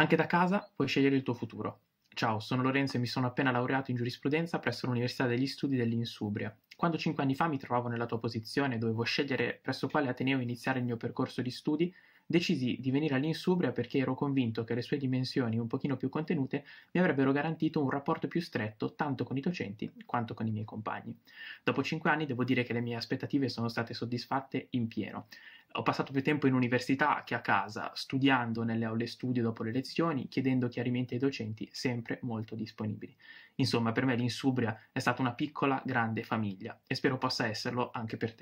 Anche da casa puoi scegliere il tuo futuro. Ciao, sono Lorenzo e mi sono appena laureato in giurisprudenza presso l'Università degli Studi dell'Insubria. Quando cinque anni fa mi trovavo nella tua posizione e dovevo scegliere presso quale ateneo iniziare il mio percorso di studi, decisi di venire all'Insubria perché ero convinto che le sue dimensioni un pochino più contenute mi avrebbero garantito un rapporto più stretto tanto con i docenti quanto con i miei compagni. Dopo cinque anni devo dire che le mie aspettative sono state soddisfatte in pieno. Ho passato più tempo in università che a casa, studiando nelle aule studio dopo le lezioni, chiedendo chiarimenti ai docenti, sempre molto disponibili. Insomma, per me l'Insubria è stata una piccola, grande famiglia e spero possa esserlo anche per te.